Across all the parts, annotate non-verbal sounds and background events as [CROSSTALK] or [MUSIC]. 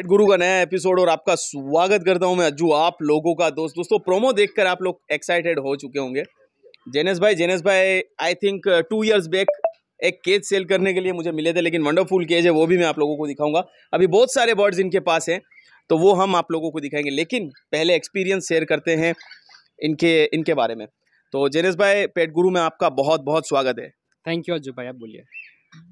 पेट गुरु का नया एपिसोड और आपका स्वागत करता हूं मैं अज्जू आप लोगों का दोस्त दोस्तों प्रोमो देखकर आप लोग एक्साइटेड हो चुके होंगे जेनेस भाई जेनेस भाई I think two years back एक केज सेल करने के लिए मुझे मिले थे लेकिन वंडरफुल केज है वो भी मैं आप लोगों को दिखाऊंगा अभी बहुत सारे बर्ड्स इनके पास हैं तो वो हम आप लोगों को दिखाएंगे लेकिन पहले एक्सपीरियंस शेयर करते हैं इनके इनके बारे में तो जेनेस भाई पेट गुरु में आपका बहुत बहुत स्वागत है थैंक यू अज्जू भाई आप बोलिए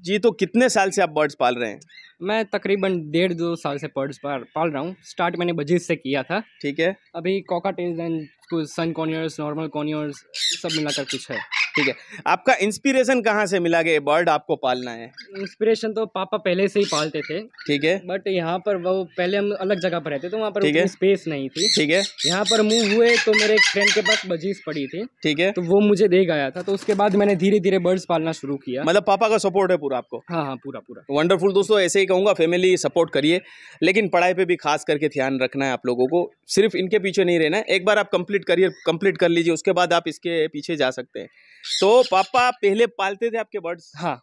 जी तो कितने साल से आप बर्ड्स पाल रहे हैं मैं तकरीबन डेढ़ दो साल से बर्ड्स पाल पाल रहा हूँ स्टार्ट मैंने बजीज से किया था ठीक है अभी कॉकाटेज एंड सन कॉर्नियर्स नॉर्मल कॉर्नियर्स सब मिलाकर कुछ है ठीक है आपका इंस्पिरेशन कहाँ से मिला गया बर्ड आपको पालना है इंस्पिरेशन तो पापा पहले से ही पालते थे ठीक है बट यहाँ पर वो पहले हम अलग जगह पर रहते तो वहाँ पर स्पेस नहीं थी ठीक है यहाँ पर मूव हुए तो मेरे एक फ्रेंड के पास बजीज पड़ी थी ठीक है तो वो मुझे दे गया था तो उसके बाद मैंने धीरे धीरे बर्ड्स पालना शुरू किया मतलब पापा का सपोर्ट है पूरा आपको हाँ हाँ पूरा पूरा वंडरफुल दोस्तों ऐसे ही कहूँगा फैमिली सपोर्ट करिए लेकिन पढ़ाई पर भी खास करके ध्यान रखना है आप लोगों को सिर्फ इनके पीछे नहीं रहना एक बार आप कंप्लीट करियर कंप्लीट कर लीजिए उसके बाद आप इसके पीछे जा सकते हैं तो पापा पहले पालते थे आपके बर्ड्स हाँ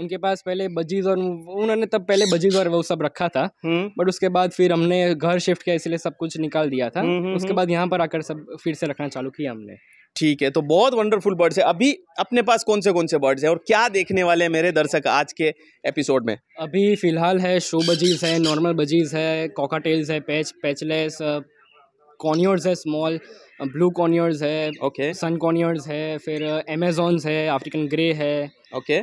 उनके पास पहले बजीज और उन्होंने तब पहले बजीज और वो सब रखा था बट हम्म। उसके बाद फिर हमने घर शिफ्ट किया इसलिए सब कुछ निकाल दिया था हम्म, हम्म, उसके बाद यहाँ पर आकर सब फिर से रखना चालू किया हमने ठीक है तो बहुत वंडरफुल बर्ड्स है अभी अपने पास कौन से कौन से बर्ड्स हैं और क्या देखने वाले हैं मेरे दर्शक आज के एपिसोड में अभी फिलहाल है शो बजीज है नॉर्मल बजीज है कॉकाटेल्स है पैच पैचलेस कॉनियर्स है स्मॉल ब्लू कॉर्नियर्स है ओके सन कॉर्नियर्स है फिर अमेजोन्स है अफ्रीकन ग्रे है ओके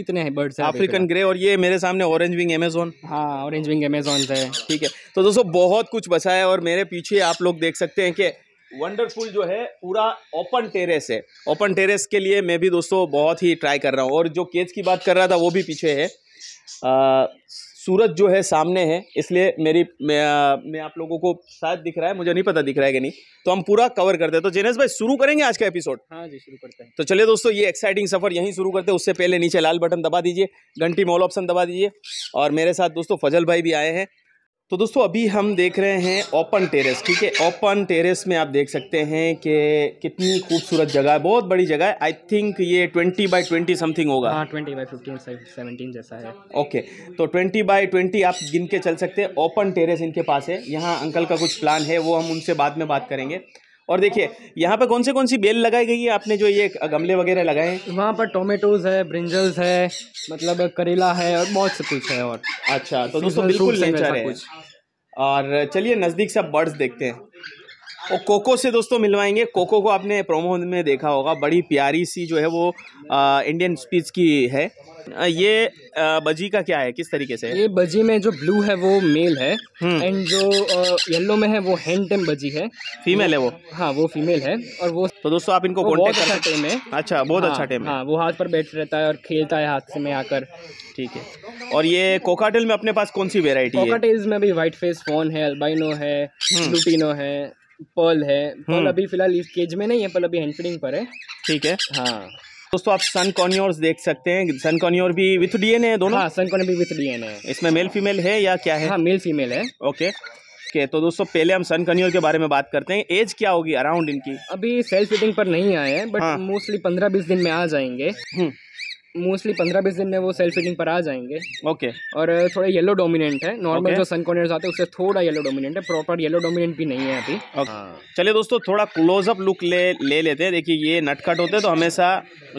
इतने हैं बर्ड्स है अफ्रीकन ग्रे और ये मेरे सामने ऑरेंज विंग अमेजोन हाँ ऑरेंज विंग अमेजोन है ठीक है तो दोस्तों बहुत कुछ बचा है और मेरे पीछे आप लोग देख सकते हैं कि वंडरफुल जो है पूरा ओपन टेरेस है ओपन टेरेस के लिए मैं भी दोस्तों बहुत ही ट्राई कर रहा हूँ और जो केज की बात कर रहा था वो भी पीछे है आ, सूरज जो है सामने है इसलिए मेरी मैं, मैं आप लोगों को शायद दिख रहा है मुझे नहीं पता दिख रहा है कि नहीं तो हम पूरा कवर करते हैं तो जेनेस भाई शुरू करेंगे आज का एपिसोड हाँ जी शुरू करते हैं तो चलिए दोस्तों ये एक्साइटिंग सफर यहीं शुरू करते हैं उससे पहले नीचे लाल बटन दबा दीजिए घंटी मॉल ऑप्शन दबा दीजिए और मेरे साथ दोस्तों फजल भाई भी आए हैं तो दोस्तों अभी हम देख रहे हैं ओपन टेरेस ठीक है ओपन टेरेस में आप देख सकते हैं कि कितनी खूबसूरत जगह है बहुत बड़ी जगह है आई थिंक ये ट्वेंटी बाई ट्वेंटी समथिंग होगा हाँ बाई फिफ्टीन सेवनटीन जैसा है ओके तो ट्वेंटी बाई ट्वेंटी आप गिन के चल सकते हैं ओपन टेरेस इनके पास है यहाँ अंकल का कुछ प्लान है वो हम उनसे बाद में बात करेंगे और देखिए यहाँ पर कौन से कौन सी बेल लगाई गई है आपने जो ये गमले वगैरह लगाए हैं वहाँ पर टोमेटोज है ब्रिंजल्स है मतलब करेला है और बहुत से कुछ है और अच्छा तो दोस्तों बिल्कुल और चलिए नज़दीक से बर्ड्स देखते हैं और कोको से दोस्तों मिलवाएंगे कोको को आपने प्रोमो में देखा होगा बड़ी प्यारी सी जो है वो आ, इंडियन स्पीच की है ये बजी का क्या है किस तरीके से ये बजी में जो ब्लू है वो मेल है एंड हम्म। जो येलो में है वो टेम बजी है फीमेल है वो हाँ वो फीमेल है और वो तो दोस्तों आप इनको कॉन्टेक्ट अच्छा टेम है अच्छा बहुत अच्छा हाँ, अच्छा टेम है हाँ वो हाथ पर बैठ रहता है और खेलता है हाथ से में आकर ठीक है और ये कोकाटेल में अपने पास कौन सी वेरायटी है कोकाटेल्स में भी वाइट फेस फोन है अल्बाइनो है लुटिनो हम्म। है पर्ल है पर्ल हम्म। अभी फिलहाल इस केज में नहीं है पर्ल अभी हैंड फीडिंग पर है ठीक है हाँ दोस्तों आप सन कॉर्नियोर देख सकते हैं सन कॉर्नियोर भी विथ डीएनए है दोनों हाँ, सन कॉन्योर भी विथ डीएनए है इसमें मेल फीमेल है या क्या है हाँ मेल फीमेल है ओके ओके तो दोस्तों पहले हम सन कॉर्नियोर के बारे में बात करते हैं एज क्या होगी अराउंड इनकी अभी सेल्फ फिटिंग पर नहीं आए हैं बट मोस्टली हाँ। पंद्रह बीस दिन में आ जाएंगे हम्म। मोस्टली पंद्रह बीस दिन में वो सेल्फ फीडिंग पर आ जाएंगे ओके okay. और थोड़ा येलो डोमिनेंट है नॉर्मल okay. जो सन कॉर्नर आते हैं उससे थोड़ा येलो डोमिनेंट है प्रॉपर येलो डोमिनेंट भी नहीं है अभी okay. चलिए दोस्तों थोड़ा क्लोजअप लुक ले ले लेते हैं देखिए ये नटखट होते हैं तो हमेशा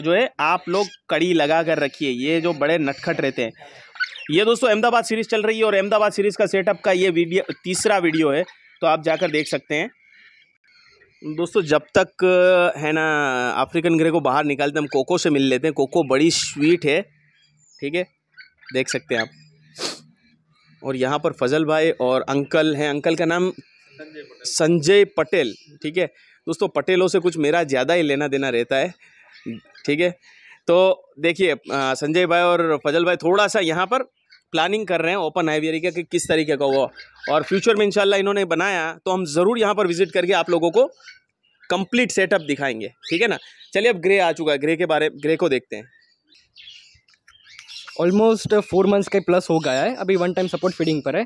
जो है आप लोग कड़ी लगा कर रखिए ये जो बड़े नटखट रहते हैं ये दोस्तों अहमदाबाद सीरीज़ चल रही है और अहमदाबाद सीरीज़ का सेटअप का ये वीडियो तीसरा वीडियो है तो आप जाकर देख सकते हैं दोस्तों जब तक है ना अफ्रीकन ग्रे को बाहर निकालते हम कोको से मिल लेते हैं कोको बड़ी स्वीट है ठीक है देख सकते हैं आप और यहाँ पर फजल भाई और अंकल हैं अंकल का नाम संजय पटेल ठीक है दोस्तों पटेलों से कुछ मेरा ज़्यादा ही लेना देना रहता है ठीक है तो देखिए संजय भाई और फजल भाई थोड़ा सा यहाँ पर प्लानिंग कर रहे हैं ओपन हाईवे एरिया के किस तरीके का वो और फ्यूचर में इंशाल्लाह इन्होंने बनाया तो हम ज़रूर यहाँ पर विजिट करके आप लोगों को कंप्लीट सेटअप दिखाएंगे ठीक है ना चलिए अब ग्रे आ चुका है ग्रे के बारे ग्रे को देखते हैं ऑलमोस्ट फोर मंथ्स के प्लस हो गया है अभी वन टाइम सपोर्ट फीडिंग पर है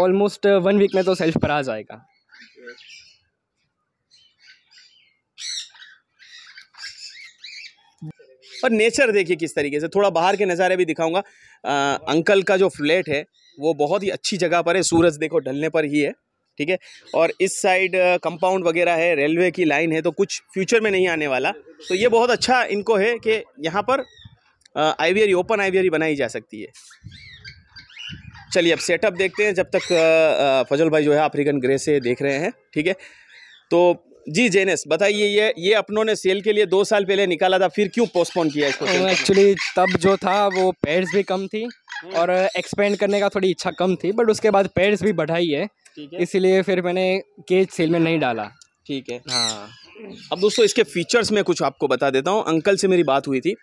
ऑलमोस्ट वन वीक में तो सेल्फ पर आ जाएगा पर नेचर देखिए किस तरीके से थोड़ा बाहर के नज़ारे भी दिखाऊंगा अंकल का जो फ्लैट है वो बहुत ही अच्छी जगह पर है सूरज देखो ढलने पर ही है ठीक है और इस साइड कंपाउंड वगैरह है रेलवे की लाइन है तो कुछ फ्यूचर में नहीं आने वाला तो ये बहुत अच्छा इनको है कि यहाँ पर आईवीआरी ओपन आईवीआरी बनाई जा सकती है चलिए अब सेटअप देखते हैं जब तक फजल भाई जो है अफ्रीकन ग्रे से देख रहे हैं ठीक है तो जी जेनेस बताइए ये ये अपनों ने सेल के लिए दो साल पहले निकाला था फिर क्यों पोस्टपोन किया इसको एक्चुअली तब जो था वो पेड्स भी कम थी हम्म। और एक्सपेंड करने का थोड़ी इच्छा कम थी बट उसके बाद पेड्स भी बढ़ाई है, है। इसीलिए फिर मैंने केज सेल में नहीं डाला ठीक है हाँ अब दोस्तों इसके फीचर्स में कुछ आपको बता देता हूँ अंकल से मेरी बात हुई थी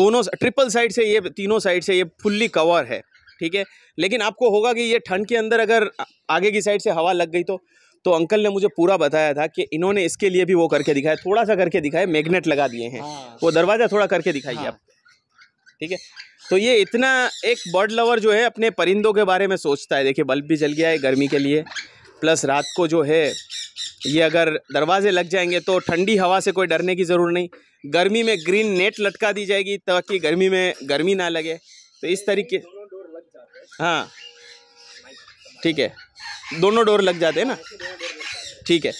दोनों ट्रिपल साइड से ये तीनों साइड से ये फुल्ली कवर है ठीक है लेकिन आपको होगा कि ये ठंड के अंदर अगर आगे की साइड से हवा लग गई तो तो अंकल ने मुझे पूरा बताया था कि इन्होंने इसके लिए भी वो करके दिखाया थोड़ा सा करके दिखाया मैग्नेट लगा दिए हैं हाँ। वो दरवाज़ा थोड़ा करके दिखाइए आप हाँ। ठीक है तो ये इतना एक बर्ड लवर जो है अपने परिंदों के बारे में सोचता है देखिए बल्ब भी जल गया है गर्मी के लिए प्लस रात को जो है ये अगर दरवाजे लग जाएंगे तो ठंडी हवा से कोई डरने की ज़रूरत नहीं गर्मी में ग्रीन नेट लटका दी जाएगी ताकि गर्मी में गर्मी ना लगे तो इस तरीके हाँ ठीक है दोनों डोर लग जाते हैं ना ठीक है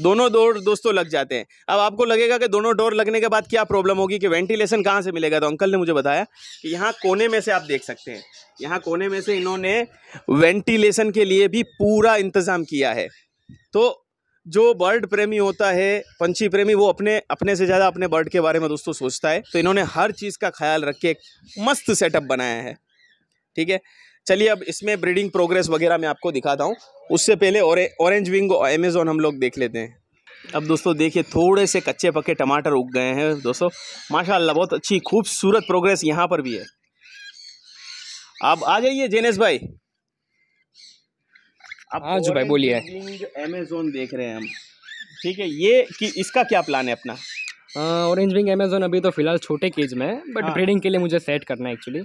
दोनों डोर दोस्तों लग जाते हैं अब आपको लगेगा कि दोनों डोर लगने के बाद क्या प्रॉब्लम होगी कि वेंटिलेशन कहाँ से मिलेगा तो अंकल ने मुझे बताया कि यहाँ कोने में से आप देख सकते हैं यहाँ कोने में से इन्होंने वेंटिलेशन के लिए भी पूरा इंतज़ाम किया है तो जो बर्ड प्रेमी होता है पंछी प्रेमी वो अपने अपने से ज़्यादा अपने बर्ड के बारे में दोस्तों सोचता है तो इन्होंने हर चीज़ का ख्याल रख के एक मस्त सेटअप बनाया है ठीक है चलिए अब इसमें ब्रीडिंग प्रोग्रेस वगैरह मैं आपको दिखाता हूँ उससे पहले औरे, ऑरेंज विंग अमेज़ोन हम लोग देख लेते हैं अब दोस्तों देखिए थोड़े से कच्चे पक्के टमाटर उग गए हैं दोस्तों माशाल्लाह बहुत अच्छी खूबसूरत प्रोग्रेस यहाँ पर भी है आप आ जाइए जेनेस भाई आप हाँ जो भाई बोलिए अमेजोन देख रहे हैं हम ठीक है ये कि इसका क्या प्लान है अपना ऑरेंज विंग अमेजोन अभी तो फिलहाल छोटे केज में है बट ब्रीडिंग हाँ। के लिए मुझे सेट करना है एक्चुअली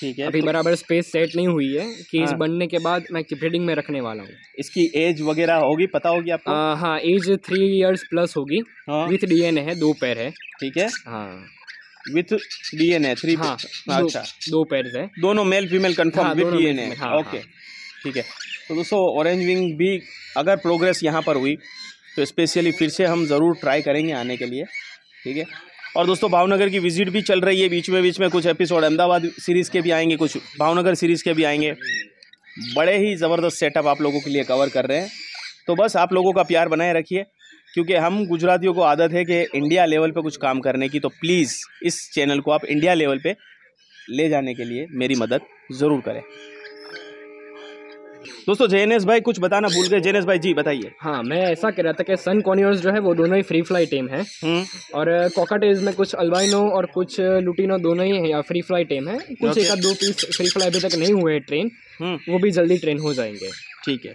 ठीक है अभी तो बराबर स्पेस सेट नहीं हुई है केस हाँ। बनने के बाद मैं कीपेडिंग में रखने वाला हूँ इसकी एज वगैरह होगी पता होगी आपको आ, हाँ एज थ्री इयर्स प्लस होगी विथ डी एन है दो पैर है ठीक है हाँ विथ डी एन थ्री हाँ अच्छा दो पैर है दोनों male female confirm with D N okay ठीक है तो दोस्तों ऑरेंज विंग भी अगर प्रोग्रेस यहाँ पर हुई तो स्पेशली फिर से हम ज़रूर ट्राई करेंगे आने के लिए ठीक है और दोस्तों भावनगर की विजिट भी चल रही है बीच में बीच में कुछ एपिसोड अहमदाबाद सीरीज़ के भी आएंगे कुछ भावनगर सीरीज़ के भी आएंगे बड़े ही ज़बरदस्त सेटअप आप लोगों के लिए कवर कर रहे हैं तो बस आप लोगों का प्यार बनाए रखिए क्योंकि हम गुजरातियों को आदत है कि इंडिया लेवल पर कुछ काम करने की तो प्लीज़ इस चैनल को आप इंडिया लेवल पर ले जाने के लिए मेरी मदद ज़रूर करें दोस्तों जेएनएस भाई कुछ बताना भूल गए जेएनएस भाई जी बताइए हाँ मैं ऐसा कह रहा था कि सन कॉनियर्स जो है वो दोनों ही फ्री फ्लाई टीम है और कॉकाटेज uh, में कुछ अल्बाइनो और कुछ लुटिनो uh, दोनों ही है या फ्री फ्लाई टीम है कुछ एक दो पीस फ्री फ्लाई अभी तक नहीं हुए है ट्रेन हम्म। वो भी जल्दी ट्रेन हो जाएंगे ठीक है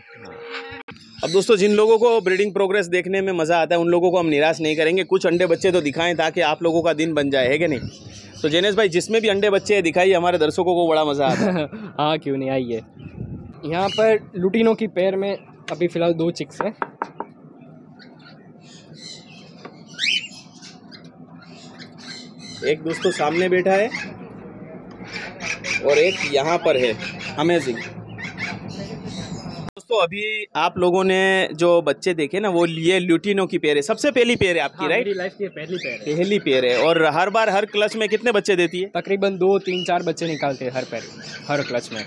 अब दोस्तों जिन लोगों को ब्रीडिंग प्रोग्रेस देखने में मज़ा आता है उन लोगों को हम निराश नहीं करेंगे कुछ अंडे बच्चे तो दिखाएं ताकि आप लोगों का दिन बन जाए है कि नहीं तो जेनेश भाई जिसमें भी अंडे बच्चे दिखाइए हमारे दर्शकों को बड़ा मज़ा आता है [LAUGHS] हाँ क्यों नहीं आइए यहाँ पर लुटिनों की पैर में अभी फ़िलहाल दो चिक्स हैं एक दोस्तों सामने बैठा है और एक यहाँ पर है अमेजिंग दोस्तों अभी आप लोगों ने जो बच्चे देखे ना वो लिए ल्यूटिनो की पेयर है सबसे पहली पेयर है आपकी हाँ, राइट लाइफ की पहली पेयर है पहली पेयर है और हर बार हर क्लच में कितने बच्चे देती है तकरीबन दो तीन चार बच्चे निकालते हैं हर पैर हर क्लच में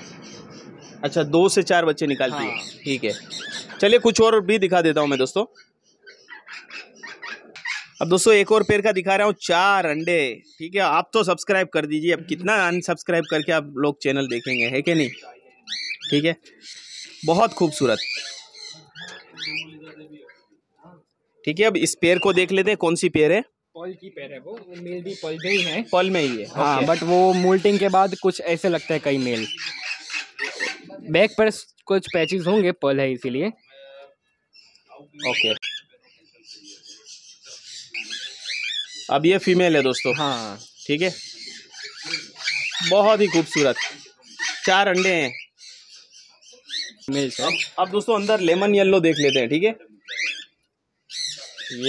अच्छा दो से चार बच्चे निकालती हाँ। है ठीक है चलिए कुछ और भी दिखा देता हूँ मैं दोस्तों अब दोस्तों एक और पेड़ का दिखा रहा हूँ चार अंडे ठीक है आप तो सब्सक्राइब कर दीजिए अब कितना अनसब्सक्राइब करके आप लोग चैनल देखेंगे है कि नहीं ठीक है बहुत खूबसूरत ठीक है अब इस पेड़ को देख लेते हैं कौन सी पेड़ है पॉल की पेड़ है वो मेल भी पॉल में ही है पॉल में ही है हाँ बट वो मोल्टिंग के बाद कुछ ऐसे लगता है कई मेल बैक पर कुछ पैचेस होंगे पल है इसीलिए ओके अब ये फीमेल है दोस्तों हाँ ठीक है बहुत ही खूबसूरत चार अंडे हैं अब, अब दोस्तों अंदर लेमन येलो देख लेते हैं ठीक है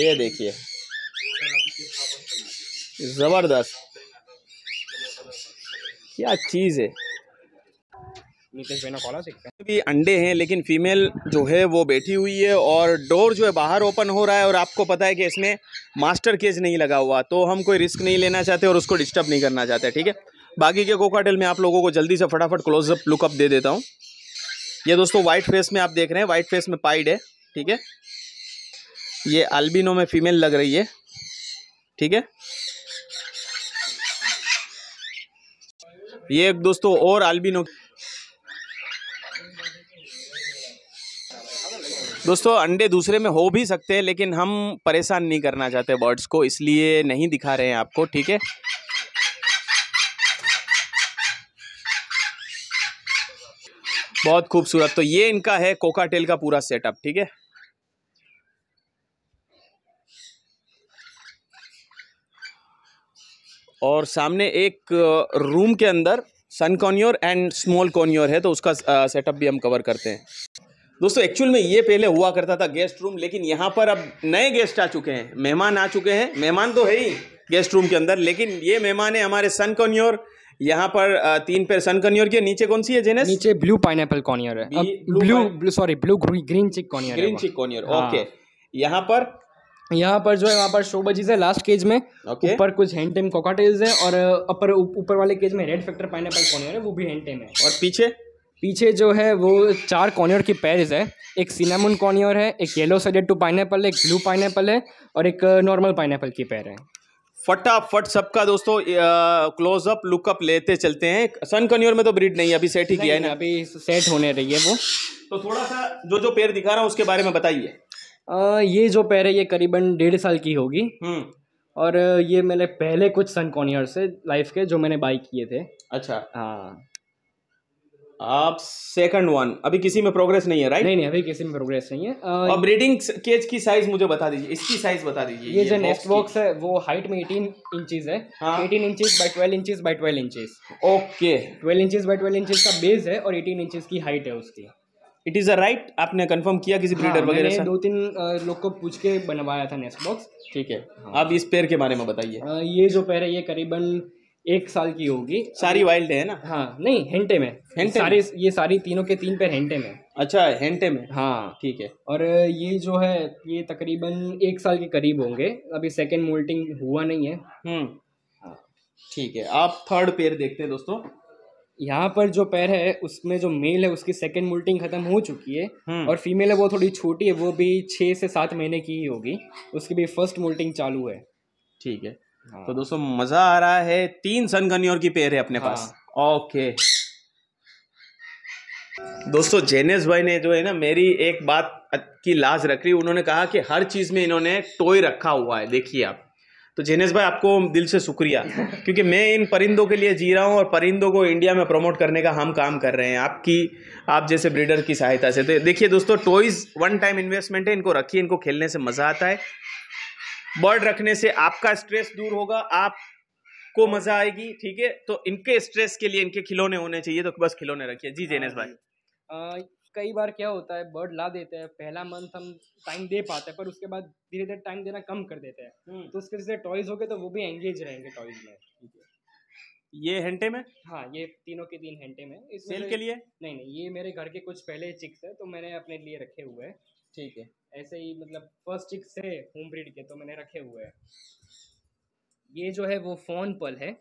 ये देखिए ज़बरदस्त क्या चीज़ है खोला सकते हैं अभी अंडे हैं लेकिन फीमेल जो है वो बैठी हुई है और डोर जो है बाहर ओपन हो रहा है और आपको पता है कि इसमें मास्टर केज नहीं लगा हुआ तो हम कोई रिस्क नहीं लेना चाहते और उसको डिस्टर्ब नहीं करना चाहते ठीक है बाकी के कोकाटेल में आप लोगों को जल्दी से फटाफट क्लोजअप लुकअप दे देता हूँ ये दोस्तों वाइट फेस में आप देख रहे हैं वाइट फेस में पाइड है ठीक है ये अल्बिनो में फीमेल लग रही है ठीक है ये एक दोस्तों और अल्बिनो दोस्तों अंडे दूसरे में हो भी सकते हैं लेकिन हम परेशान नहीं करना चाहते बर्ड्स को इसलिए नहीं दिखा रहे हैं आपको ठीक है बहुत खूबसूरत तो ये इनका है कोकाटेल का पूरा सेटअप ठीक है और सामने एक रूम के अंदर सन कॉन्योर एंड स्मॉल कॉन्योर है तो उसका सेटअप भी हम कवर करते हैं दोस्तों एक्चुअल में ये पहले हुआ करता था गेस्ट रूम लेकिन यहाँ पर अब नए गेस्ट आ चुके हैं मेहमान आ चुके हैं मेहमान तो है ही गेस्ट रूम के अंदर लेकिन ये मेहमान है हमारे सन कॉन्योर यहाँ पर तीन पेर सन कॉन्योर के नीचे कौन सी है जेनेस नीचे ब्लू पाइन एपल कॉनियर है ब्लू सॉरी ब्लू ग्रीन चिक कॉनियर ग्रीन चिक कॉनियर ओके यहाँ पर यहाँ पर जो है वहाँ पर शो बजीज है लास्ट केज में okay. कुछ हैंड टेम कोकाटेज है और अपर ऊपर वाले केज में red factor pineapple conure है वो भी हैंड टेम है और पीछे पीछे जो है वो चार कॉर्नियर की पेयर्स है एक सिनेमन कॉर्नियर है एक येलो सडेड टू पाइनएप्पल एक ब्लू पाइनएप्पल है और एक नॉर्मल uh, पाइनएप्पल की पैर है फटाफट सबका दोस्तों क्लोजअप uh, लुकअप लेते चलते हैं सन कॉर्नियर में तो ब्रीड नहीं है अभी सेट ही किया है ना अभी सेट होने रही है वो तो थोड़ा सा जो जो पैर दिखा रहा हूँ उसके बारे में बताइए uh, ये जो पैर है ये करीबन डेढ़ साल की होगी हम्म। और ये मैंने पहले कुछ सन कॉर्नियर से लाइफ के जो मैंने बाई किए थे अच्छा हाँ आप सेकंड वन अभी किसी में प्रोग्रेस नहीं है राइट नहीं नहीं अभी किसी में प्रोग्रेस नहीं है आ, अब ब्रीडिंग केज की साइज मुझे बता दीजिए इसकी साइज बता दीजिए ये, ये जो नेक्स्ट बॉक्स है वो हाइट में एटीन इंचेस है eighteen 18 by twelve 12 by twelve 12 okay twelve inches by twelve inches का बेस है और एटीन इंचेस की हाइट है उसकी इट इज़ अ राइट आपने कंफर्म किया किसी ब्रीडर हाँ, वगैरह से दो तीन लोग को पूछ के बनवाया था नेक्स्ट बॉक्स ठीक है हाँ। आप इस पैर के बारे में बताइए ये जो पैर है ये करीबन एक साल की होगी सारी वाइल्ड है ना हाँ नहीं हेंटे में हेंटे सारे में? ये सारी तीनों के तीन पैर हेंटे में अच्छा हेंटे में हाँ ठीक है और ये जो है ये तकरीबन एक साल के करीब होंगे अभी सेकेंड मोल्टिंग हुआ नहीं है हम्म। हाँ। ठीक है आप थर्ड पेयर देखते हैं दोस्तों यहाँ पर जो पैर है उसमें जो मेल है उसकी सेकेंड मोल्टिंग खत्म हो चुकी है हम्म। और फीमेल है वो थोड़ी छोटी है वो भी छः से सात महीने की ही होगी उसकी भी फर्स्ट मोल्टिंग चालू है ठीक है तो दोस्तों मजा आ रहा है तीन सन गनियोर की पेयर है अपने हाँ। पास ओके दोस्तों जेनेस भाई ने जो है ना मेरी एक बात की लाज रख रही उन्होंने कहा कि हर चीज़ में इन्होंने टोय रखा हुआ है देखिए आप तो जेनेस भाई आपको दिल से शुक्रिया [LAUGHS] क्योंकि मैं इन परिंदों के लिए जी रहा हूँ और परिंदों को इंडिया में प्रमोट करने का हम काम कर रहे हैं आपकी आप जैसे ब्रीडर की सहायता से तो देखिए दोस्तों टॉयज़ वन टाइम इन्वेस्टमेंट है इनको रखिए इनको खेलने से मज़ा आता है बर्ड रखने से आपका स्ट्रेस दूर होगा आपको मजा आएगी ठीक है तो इनके स्ट्रेस के लिए इनके खिलौने होने चाहिए तो बस खिलौने रखिए जी जैनेश भाई आ, कई बार क्या होता है बर्ड ला देते हैं पहला मंथ हम टाइम दे पाते हैं पर उसके बाद धीरे धीरे टाइम देना कम कर देते हैं हम्म। तो उसके जैसे टॉयज हो गए तो वो भी एंगेज रहेंगे टॉयज में ये हेंटे में हाँ ये तीनों के तीन हेंटे में सेल के लिए नहीं नहीं ये मेरे घर के कुछ पहले चिक्स है तो मैंने अपने लिए रखे हुए हैं ठीक है ऐसे ही मतलब फर्स्ट स्टिक से होम ब्रिड के तो मैंने रखे हुए हैं ये जो है वो फोन पल है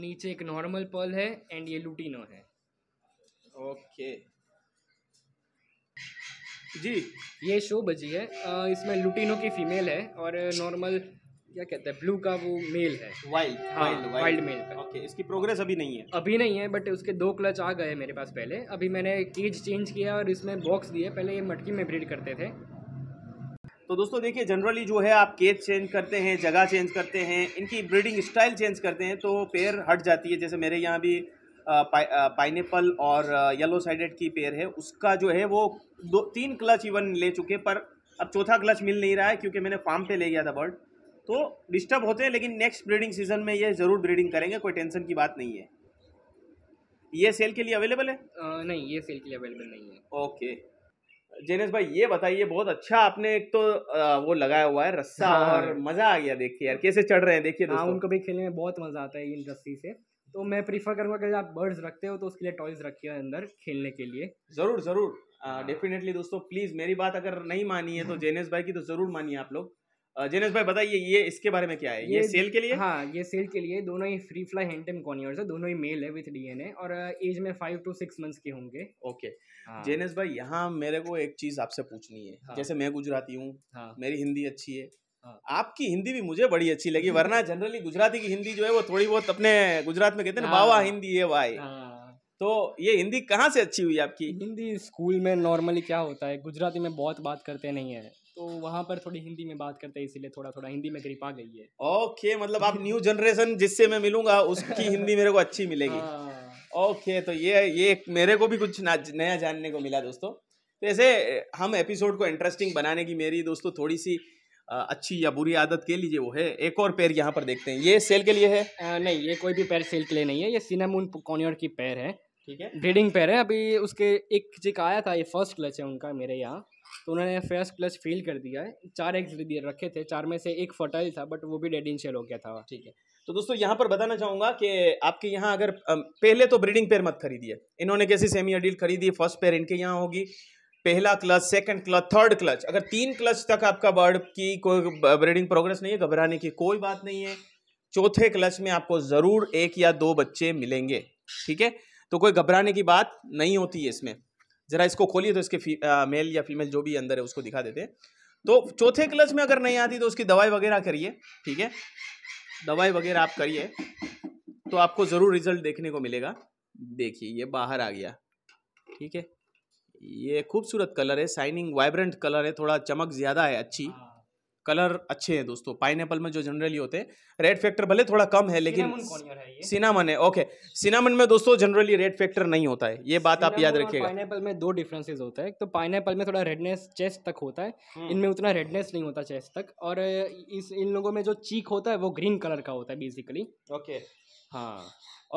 नीचे एक नॉर्मल पल है एंड ये लुटिनो है ओके जी ये शो बजी है इसमें लुटिनो की फीमेल है और नॉर्मल क्या कहते हैं ब्लू का वो मेल है वाइल्ड वाइल्ड वाइल्ड मेल का ओके इसकी प्रोग्रेस अभी नहीं है अभी नहीं है बट उसके दो क्लच आ गए मेरे पास पहले अभी मैंने केज चेंज किया और इसमें बॉक्स दिए पहले ये मटकी में ब्रीड करते थे तो दोस्तों देखिए जनरली जो है आप केज चेंज करते हैं जगह चेंज करते हैं इनकी ब्रीडिंग स्टाइल चेंज करते हैं तो पेयर हट जाती है जैसे मेरे यहाँ भी पाइनएप्पल और येलो साइडेड की पेयर है उसका जो है वो दो तीन क्लच इवन ले चुके पर अब चौथा क्लच मिल नहीं रहा है क्योंकि मैंने फार्म पे ले गया था बर्ड तो डिस्टर्ब होते हैं लेकिन नेक्स्ट ब्रीडिंग सीजन में ये ज़रूर ब्रीडिंग करेंगे कोई टेंशन की बात नहीं है ये सेल के लिए अवेलेबल है आ, नहीं ये सेल के लिए अवेलेबल नहीं है ओके जेनेस भाई ये बताइए बहुत अच्छा आपने एक तो आ, वो लगाया हुआ है रस्सा हाँ। और मजा आ गया देखिए यार कैसे चढ़ रहे हैं देखिए हाँ उनको भी खेलने में बहुत मजा आता है इन रस्सी से तो मैं प्रीफर करूंगा कि आप बर्ड्स रखते हो तो उसके लिए टॉयज रखिए अंदर खेलने के लिए जरूर जरूर डेफिनेटली दोस्तों प्लीज मेरी बात अगर नहीं मानी है तो जेनेस भाई की तो जरूर मानिए आप लोग जिनेश भाई बताइए ये इसके बारे में क्या है ये, ये सेल के लिए हाँ ये सेल के लिए दोनों ही फ्री फ्लाई हैंडम कॉनियर्स है दोनों ही मेल है विथ डीएनए और एज में फाइव टू सिक्स मंथ्स के होंगे ओके हाँ। जेनेस भाई यहाँ मेरे को एक चीज आपसे पूछनी है हाँ। जैसे मैं गुजराती हूँ हाँ। मेरी हिंदी अच्छी है हाँ। आपकी हिंदी भी मुझे बड़ी अच्छी लगी वरना जनरली गुजराती की हिंदी जो है वो थोड़ी बहुत अपने गुजरात में कहते हैं ना बाबा हाँ। हिंदी है भाई हाँ। तो ये हिंदी कहाँ से अच्छी हुई आपकी हिंदी स्कूल में नॉर्मली क्या होता है गुजराती में बहुत बात करते नहीं है तो वहाँ पर थोड़ी हिंदी में बात करते हैं इसीलिए थोड़ा थोड़ा हिंदी में ग्रिप आ गई है ओके मतलब आप न्यू जनरेशन जिससे मैं मिलूंगा उसकी हिंदी मेरे को अच्छी मिलेगी ओके हाँ। तो ये ये मेरे को भी कुछ नया जानने को मिला दोस्तों तो ऐसे हम एपिसोड को इंटरेस्टिंग बनाने की मेरी दोस्तों थोड़ी सी अच्छी या बुरी आदत के लिए वो है एक और पैर यहाँ पर देखते हैं ये सेल के लिए है आ, नहीं ये कोई भी पैर सेल के लिए नहीं है ये सिनेमून कॉनियर की पैर है ठीक है ब्रीडिंग पैर है अभी उसके एक चिक आया था ये फर्स्ट क्लच है उनका मेरे यहाँ तो उन्होंने फर्स्ट क्लच फेल कर दिया है चार एग्स रखे थे चार में से एक फर्टाइल था बट वो भी डेड शेल हो गया था ठीक है तो दोस्तों यहाँ पर बताना चाहूँगा कि आपके यहाँ अगर पहले तो ब्रीडिंग पेयर मत खरीदिए इन्होंने कैसी सेमी अडील खरीदी फर्स्ट पेयर इनके यहाँ होगी पहला clutch second clutch third clutch अगर तीन क्लच तक आपका बर्ड की कोई ब्रीडिंग प्रोग्रेस नहीं है घबराने की कोई बात नहीं है चौथे क्लच में आपको ज़रूर एक या दो बच्चे मिलेंगे ठीक है तो कोई घबराने की बात नहीं होती है इसमें ज़रा इसको खोलिए तो इसके आ, मेल या फीमेल जो भी अंदर है उसको दिखा देते हैं तो चौथे क्लच में अगर नहीं आती तो उसकी दवाई वगैरह करिए ठीक है दवाई वगैरह आप करिए तो आपको ज़रूर रिजल्ट देखने को मिलेगा देखिए ये बाहर आ गया ठीक है ये खूबसूरत कलर है शाइनिंग वाइब्रेंट कलर है थोड़ा चमक ज़्यादा है अच्छी हाँ। कलर अच्छे हैं दोस्तों पाइन में जो जनरली होते हैं रेड फैक्टर भले थोड़ा कम है लेकिन सिनामन है ओके सिनामन में दोस्तों जनरली रेड फैक्टर नहीं होता है ये बात आप याद रखिएगा पाइनएप्पल में दो डिफरेंसेस होता है तो पाइन में थोड़ा रेडनेस चेस्ट तक होता है हम्म। इनमें उतना रेडनेस नहीं होता चेस्ट तक और इस इन लोगों में जो चीक होता है वो ग्रीन कलर का होता है बेसिकली ओके हाँ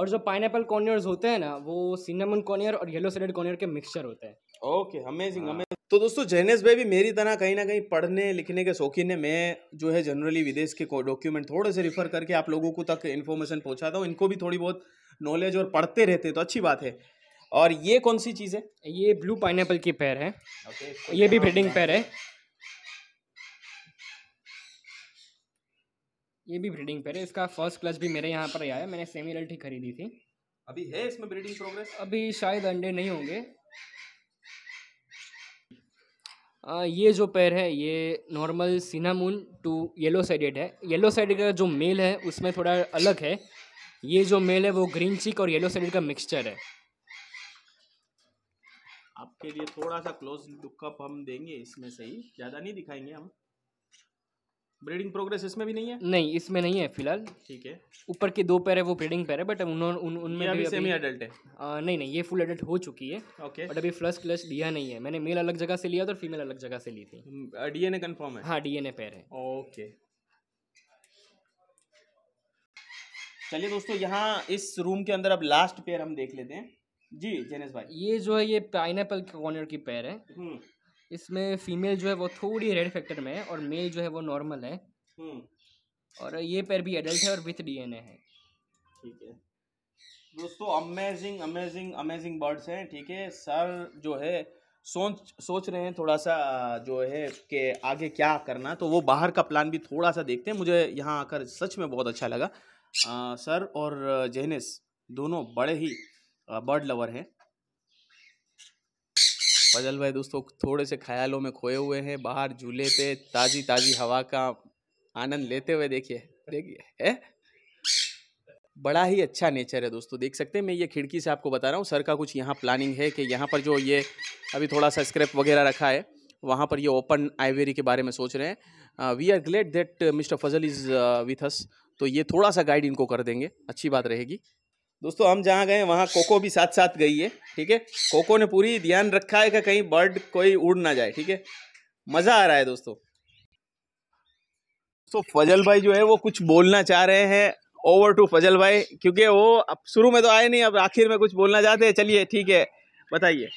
और जो पाइन एपल होते हैं ना वो सिनेमन कॉर्नियर और येलो सेडेड कॉर्नियर के मिक्सचर होते हैं ओके अमेजिंग अमेजिंग तो दोस्तों जैनेस भाई भी मेरी तरह कहीं ना कहीं पढ़ने लिखने के शौकीन है मैं जो है जनरली विदेश के डॉक्यूमेंट थोड़े से रिफ़र करके आप लोगों को तक इन्फॉर्मेशन पहुँचाता हूँ इनको भी थोड़ी बहुत नॉलेज और पढ़ते रहते तो अच्छी बात है और ये कौन सी चीज़ है ये ब्लू पाइन की पैर है okay, ये भी ब्रीडिंग पैर है ये भी ब्रीडिंग पैर है इसका फर्स्ट क्लस भी मेरे यहाँ पर आया मैंने सेमी रल्टी खरीदी थी अभी है इसमें ब्रीडिंग प्रोग्रेस अभी शायद अंडे नहीं होंगे ये जो पैर है ये normal cinnamon to yellow sided है येलो साइडेड का जो मेल है उसमें थोड़ा अलग है ये जो मेल है वो ग्रीन चिक और येलो साइडेड का मिक्सचर है आपके लिए थोड़ा सा क्लोज लुकअप हम देंगे इसमें से ही ज़्यादा नहीं दिखाएंगे हम ब्रीडिंग प्रोग्रेस इसमें भी नहीं है नहीं इसमें नहीं है फिलहाल ठीक है ऊपर के दो पैर है वो ब्रीडिंग पैर है बट उन्होंने उन, उनमें अभी सेमी एडल्ट है नहीं नहीं ये फुल एडल्ट हो चुकी है ओके बट अभी फ्लस क्लस दिया नहीं है मैंने मेल अलग जगह से लिया था और फीमेल अलग जगह से ली थी डीएनए कंफर्म है हाँ डीएनए पैर है ओके चलिए दोस्तों यहाँ इस रूम के अंदर अब लास्ट पेयर हम देख लेते हैं जी जेनेस भाई ये जो है ये पाइन एपल कॉर्नर की पैर है हम्म। इसमें फीमेल जो है वो थोड़ी रेड फैक्टर में है और मेल जो है वो नॉर्मल हम्म। है और ये पैर भी एडल्ट है और विथ डीएनए है ठीक है दोस्तों अमेजिंग अमेजिंग अमेजिंग बर्ड्स हैं ठीक है सर जो है सोच सोच रहे हैं थोड़ा सा जो है कि आगे क्या करना तो वो बाहर का प्लान भी थोड़ा सा देखते हैं मुझे यहाँ आकर सच में बहुत अच्छा लगा आ, सर और जेनिस दोनों बड़े ही बर्ड लवर हैं फजल भाई दोस्तों थोड़े से ख्यालों में खोए हुए हैं बाहर झूले पे ताज़ी ताज़ी हवा का आनंद लेते हुए देखिए देखिए है बड़ा ही अच्छा नेचर है दोस्तों देख सकते हैं मैं ये खिड़की से आपको बता रहा हूँ सर का कुछ यहाँ प्लानिंग है कि यहाँ पर जो ये अभी थोड़ा सा स्क्रैप वगैरह रखा है वहाँ पर ये ओपन आइवेरी के बारे में सोच रहे हैं we are glad that mister Fazal is with us तो ये थोड़ा सा गाइड इनको कर देंगे अच्छी बात रहेगी दोस्तों हम जहाँ गए वहाँ कोको भी साथ साथ गई है ठीक है कोको ने पूरी ध्यान रखा है कि कहीं बर्ड कोई उड़ ना जाए ठीक है मज़ा आ रहा है दोस्तों तो फजल भाई जो है वो कुछ बोलना चाह रहे हैं ओवर टू फजल भाई क्योंकि वो अब शुरू में तो आए नहीं अब आखिर में कुछ बोलना चाहते हैं चलिए ठीक है बताइए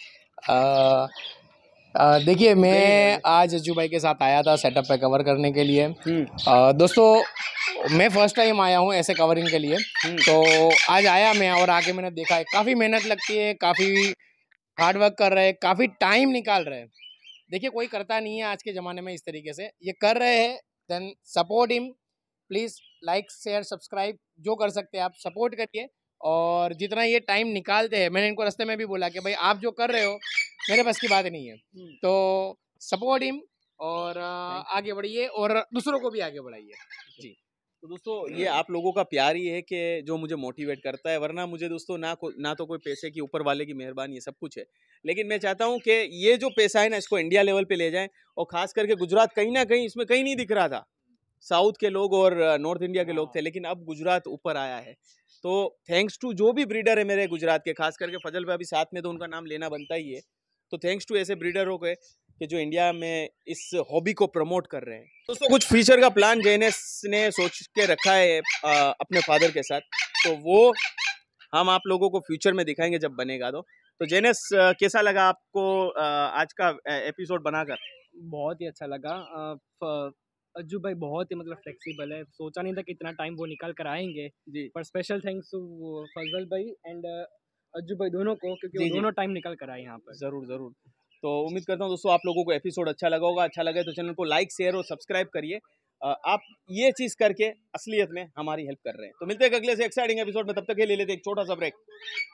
देखिए मैं आज अज्जू भाई के साथ आया था सेटअप पे कवर करने के लिए आ, हम्म। दोस्तों मैं फर्स्ट टाइम आया हूँ ऐसे कवरिंग के लिए हम्म। तो आज आया मैं और आके मैंने देखा है काफ़ी मेहनत लगती है काफ़ी हार्ड वर्क कर रहे हैं काफ़ी टाइम निकाल रहे हैं देखिए कोई करता नहीं है आज के ज़माने में इस तरीके से ये कर रहे हैं then support him please like share subscribe जो कर सकते हैं आप सपोर्ट करिए और जितना ये टाइम निकालते हैं मैंने इनको रास्ते में भी बोला कि भाई आप जो कर रहे हो मेरे पास की बात नहीं है हम्म। तो सपोर्ट हिम और आगे बढ़िए और दूसरों को भी आगे बढ़ाइए जी तो दोस्तों ये आप लोगों का प्यार ही है कि जो मुझे मोटिवेट करता है वरना मुझे दोस्तों ना को, ना तो कोई पैसे की ऊपर वाले की मेहरबानी ये सब कुछ है लेकिन मैं चाहता हूँ कि ये जो पैसा है ना इसको इंडिया लेवल पे ले जाएं और ख़ास करके गुजरात कहीं ना कहीं इसमें कहीं नहीं दिख रहा था साउथ के लोग और नॉर्थ इंडिया के लोग थे हाँ। लेकिन अब गुजरात ऊपर आया है तो थैंक्स टू जो भी ब्रीडर है मेरे गुजरात के खास करके फजल भाई अभी साथ में तो उनका नाम लेना बनता ही है तो थैंक्स टू ऐसे ब्रीडर हो गए कि जो इंडिया में इस हॉबी को प्रमोट कर रहे हैं दोस्तों कुछ फ्यूचर का प्लान जेनेस ने सोच के रखा है आ, अपने फादर के साथ तो वो हम आप लोगों को फ्यूचर में दिखाएंगे जब बनेगा तो तो जेनेस कैसा लगा आपको आज का एपिसोड बनाकर बहुत ही अच्छा लगा अज्जू भाई बहुत ही मतलब फ्लेक्सिबल है सोचा नहीं था कि इतना टाइम वो निकाल कर आएंगे जी पर स्पेशल थैंक्स टू फजल भाई एंड अज्जू भाई दोनों को क्योंकि दोनों टाइम निकल कर आए यहाँ पर ज़रूर ज़रूर तो उम्मीद करता हूँ दोस्तों आप लोगों को एपिसोड अच्छा लगा होगा अच्छा लगे तो चैनल को लाइक शेयर और सब्सक्राइब करिए आप ये चीज़ करके असलियत में हमारी हेल्प कर रहे हैं तो मिलते हैं अगले से एक्साइटिंग एपिसोड में तब तक के ले लेते एक छोटा सा ब्रेक